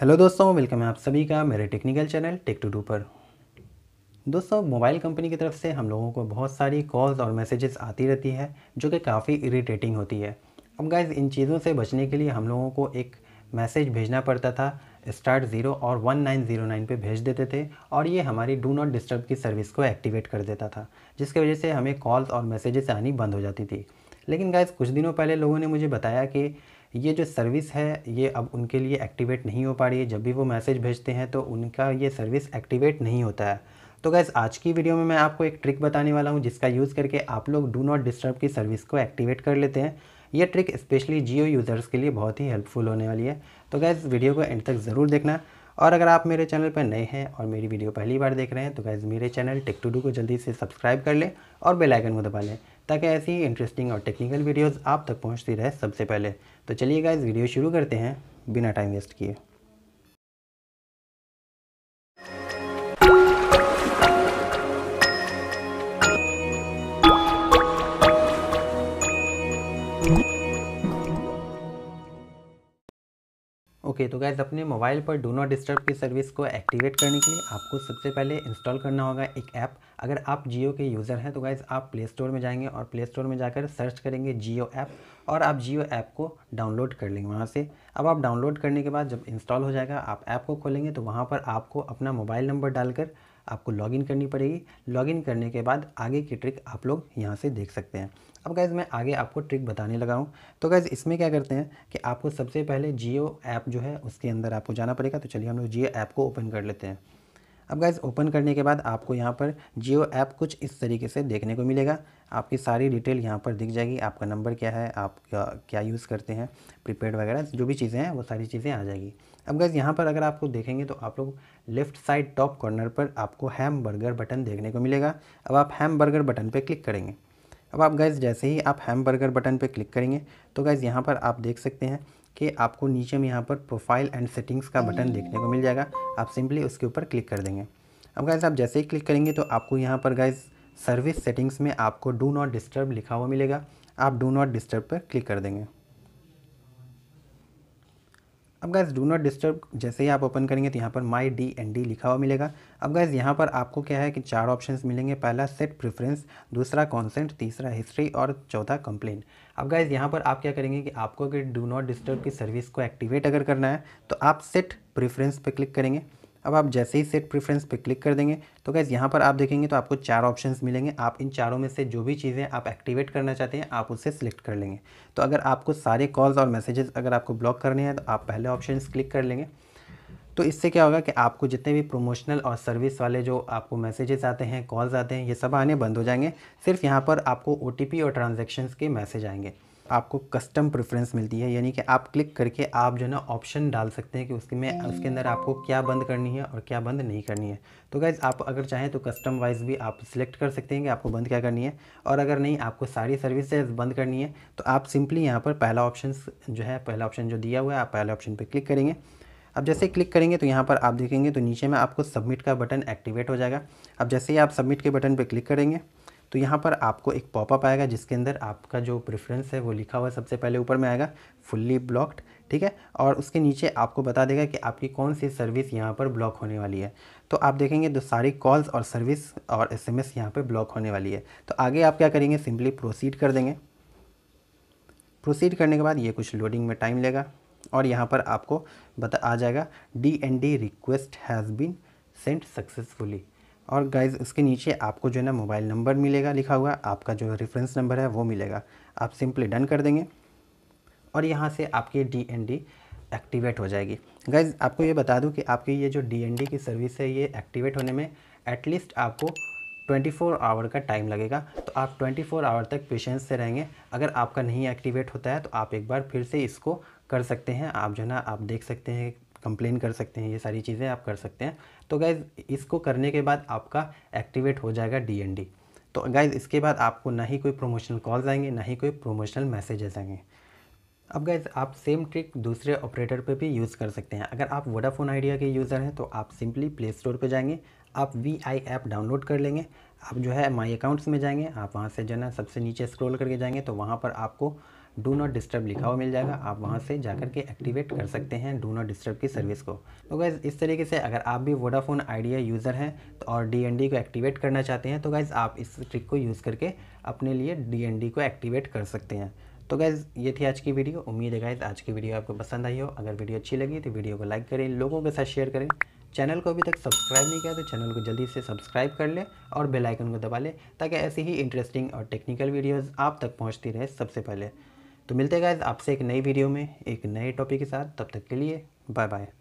hello दोस्तों welcome है आप सभी का मेरे technical channel tech to do पर दोस्तों मोबाइल कंपनी की तरफ से हम लोगों को बहुत सारी कॉल्स और मैसेजेस आती रहती है जो कि काफ़ी इरिटेटिंग होती है अब गाइज इन चीज़ों से बचने के लिए हम लोगों को एक मैसेज भेजना पड़ता था स्टार्ट ज़ीरो और वन नाइन ज़ीरो नाइन पर भेज देते थे और ये हमारी डू नॉट डिस्टर्ब की सर्विस को एक्टिवेट कर देता था जिसकी वजह से हमें कॉल्स और मैसेजेस आनी बंद हो जाती थी लेकिन गाइज़ कुछ दिनों पहले लोगों ने मुझे बताया कि ये जो सर्विस है ये अब उनके लिए एक्टिवेट नहीं हो पा रही है जब भी वो मैसेज भेजते हैं तो उनका ये सर्विस एक्टिवेट नहीं होता है तो गैस आज की वीडियो में मैं आपको एक ट्रिक बताने वाला हूँ जिसका यूज़ करके आप लोग डू नॉट डिस्टर्ब की सर्विस को एक्टिवेट कर लेते हैं ये ट्रिक स्पेशली जियो यूज़र्स के लिए बहुत ही हेल्पफुल होने वाली है तो गैस वीडियो को एंड तक ज़रूर देखना और अगर आप मेरे चैनल पर नए हैं और मेरी वीडियो पहली बार देख रहे हैं तो गैज़ मेरे चैनल टिक टू डू को जल्दी से सब्सक्राइब कर लें और बेलाइकन को दबा लें ताकि ऐसी ही इंटरेस्टिंग और टेक्निकल वीडियोज़ आप तक पहुँचती रहे सबसे पहले तो चलिए इस वीडियो शुरू करते हैं बिना टाइम वेस्ट किए ओके तो गैस अपने मोबाइल पर डो नॉट डिस्टर्ब की सर्विस को एक्टिवेट करने के लिए आपको सबसे पहले इंस्टॉल करना होगा एक ऐप अगर आप जियो के यूज़र हैं तो गैस आप प्ले स्टोर में जाएंगे और प्ले स्टोर में जाकर सर्च करेंगे जियो ऐप और आप जियो ऐप को डाउनलोड कर लेंगे वहाँ से अब आप डाउनलोड करने के बाद जब इंस्टॉल हो जाएगा आप ऐप को खोलेंगे तो वहाँ पर आपको अपना मोबाइल नंबर डालकर आपको लॉगिन करनी पड़ेगी लॉगिन करने के बाद आगे की ट्रिक आप लोग यहाँ से देख सकते हैं अब गैज़ मैं आगे आपको ट्रिक बताने लगा हूँ तो गैज़ इसमें क्या करते हैं कि आपको सबसे पहले जियो ऐप जो है उसके अंदर आपको जाना पड़ेगा तो चलिए हम लोग जियो ऐप को ओपन कर लेते हैं अब गैज़ ओपन करने के बाद आपको यहाँ पर जियो ऐप कुछ इस तरीके से देखने को मिलेगा आपकी सारी डिटेल यहाँ पर दिख जाएगी आपका नंबर क्या है आप क्या, क्या यूज़ करते हैं प्रीपेड वगैरह जो भी चीज़ें हैं वो सारी चीज़ें आ जाएगी अब गैस यहाँ पर अगर आपको देखेंगे तो आप लोग लेफ्ट साइड टॉप कॉर्नर पर आपको हैम बर्गर बटन देखने को मिलेगा अब आप हैम बर्गर बटन पर क्लिक करेंगे अब आप गैस जैसे ही आप हैम बर्गर बटन पर क्लिक करेंगे तो गैस यहाँ पर आप देख सकते हैं कि आपको नीचे में यहाँ पर प्रोफाइल एंड सेटिंग्स का बटन देखने को मिल जाएगा आप सिंपली उसके ऊपर क्लिक कर देंगे अब गैस आप जैसे ही क्लिक करेंगे तो आपको यहाँ पर गैस सर्विस सेटिंग्स में आपको डू नॉट डिस्टर्ब लिखा हुआ मिलेगा आप डू नॉट डिस्टर्ब पर क्लिक कर देंगे अब गैस डू नॉट डिस्टर्ब जैसे ही आप ओपन करेंगे तो यहाँ पर माई डी एन डी लिखा हुआ मिलेगा अब गैस यहाँ पर आपको क्या है कि चार ऑप्शन मिलेंगे पहला सेट प्रेफरेंस दूसरा कॉन्सेंट तीसरा हिस्ट्री और चौथा कंप्लेन अब गैस यहाँ पर आप क्या करेंगे कि आपको अगर डू नॉट डिस्टर्ब की सर्विस को एक्टिवेट अगर करना है तो आप सेट प्रेफरेंस पर क्लिक करेंगे अब आप जैसे ही सेट प्रेफरेंस पे क्लिक कर देंगे तो गैस यहाँ पर आप देखेंगे तो आपको चार ऑप्शंस मिलेंगे आप इन चारों में से जो भी चीज़ें आप एक्टिवेट करना चाहते हैं आप उससे सिलेक्ट कर लेंगे तो अगर आपको सारे कॉल्स और मैसेजेस अगर आपको ब्लॉक करने हैं तो आप पहले ऑप्शन क्लिक कर लेंगे तो इससे क्या होगा कि आपको जितने भी प्रोमोशनल और सर्विस वाले जो आपको मैसेजेस आते हैं कॉल्स आते हैं ये सब आने बंद हो जाएंगे सिर्फ यहाँ पर आपको ओ और ट्रांजेक्शन्स के मैसेज आएंगे आपको कस्टम प्रेफरेंस मिलती है यानी कि आप क्लिक करके आप जो है ना ऑप्शन डाल सकते हैं कि उसके में उसके अंदर आपको क्या बंद करनी है और क्या बंद नहीं करनी है तो गैस आप अगर चाहें तो कस्टम वाइज भी आप सिलेक्ट कर सकते हैं कि आपको बंद क्या करनी है और अगर नहीं आपको सारी सर्विसेज बंद करनी है तो आप सिंपली यहाँ पर पहला ऑप्शन जो है पहला ऑप्शन जो दिया हुआ है आप पहले ऑप्शन पर क्लिक करेंगे अब जैसे क्लिक करेंगे तो यहाँ पर आप देखेंगे तो नीचे में आपको सबमिट का बटन एक्टिवेट हो जाएगा अब जैसे ही आप सबमिट के बटन पर क्लिक करेंगे तो यहाँ पर आपको एक पॉपअप आएगा जिसके अंदर आपका जो प्रेफरेंस है वो लिखा हुआ सबसे पहले ऊपर में आएगा फुल्ली ब्लॉक्ड ठीक है और उसके नीचे आपको बता देगा कि आपकी कौन सी सर्विस यहाँ पर ब्लॉक होने वाली है तो आप देखेंगे तो सारी कॉल्स और सर्विस और एस एम एस यहाँ पर ब्लॉक होने वाली है तो आगे आप क्या करेंगे सिंपली प्रोसीड कर देंगे प्रोसीड करने के बाद ये कुछ लोडिंग में टाइम लेगा और यहाँ पर आपको बता आ जाएगा D N D request has been sent successfully और गाइज उसके नीचे आपको जो है ना मोबाइल नंबर मिलेगा लिखा हुआ आपका जो रेफरेंस नंबर है वो मिलेगा आप सिंपली डन कर देंगे और यहाँ से आपकी डी एन डी एक्टिवेट हो जाएगी गाइज आपको ये बता दूँ कि आपकी ये जो डी एन डी की सर्विस है ये एक्टिवेट होने में एटलीस्ट आपको 24 आवर का टाइम लगेगा तो आप 24 आवर तक पेशेंस से रहेंगे अगर आपका नहीं एक्टिवेट होता है तो आप एक बार फिर से इसको कर सकते हैं आप जो है ना आप देख सकते हैं कंप्लेन कर सकते हैं ये सारी चीज़ें आप कर सकते हैं तो गाइज़ इसको करने के बाद आपका एक्टिवेट हो जाएगा डी तो गाइज़ इसके बाद आपको ना ही कोई प्रोमोशनल कॉल्स आएंगे ना ही कोई प्रोमोशनल मैसेजेस आएंगे अब गाइज आप सेम ट्रिक दूसरे ऑपरेटर पे भी यूज़ कर सकते हैं अगर आप वोडाफोन आइडिया के यूज़र हैं तो आप सिंपली प्ले स्टोर पर जाएंगे आप वी आई ऐप डाउनलोड कर लेंगे आप जो है माई अकाउंट्स में जाएंगे आप वहाँ से जो है सबसे नीचे स्क्रॉल करके जाएंगे तो वहाँ पर आपको डू नॉट डिस्टर्ब लिखा हुआ मिल जाएगा आप वहाँ से जाकर के एक्टिवेट कर सकते हैं डू नॉट डिस्टर्ब की सर्विस को तो गाइज़ इस तरीके से अगर आप भी वोडाफोन आइडिया यूज़र हैं तो और डी को एक्टिवेट करना चाहते हैं तो गाइज़ आप इस ट्रिक को यूज़ करके अपने लिए डी को एक्टिवेट कर सकते हैं तो गैज़ ये थी आज की वीडियो उम्मीद है गाइज़ आज की वीडियो आपको पसंद आई हो अगर वीडियो अच्छी लगी तो वीडियो को लाइक करें लोगों के साथ शेयर करें चैनल को अभी तक सब्सक्राइब नहीं किया तो चैनल को जल्दी से सब्सक्राइब कर लें और बेल आइकन को दबा लें ताकि ऐसी ही इंटरेस्टिंग और टेक्निकल वीडियोस आप तक पहुंचती रहे सबसे पहले तो मिलते हैं गाइज आपसे एक नई वीडियो में एक नए टॉपिक के साथ तब तक के लिए बाय बाय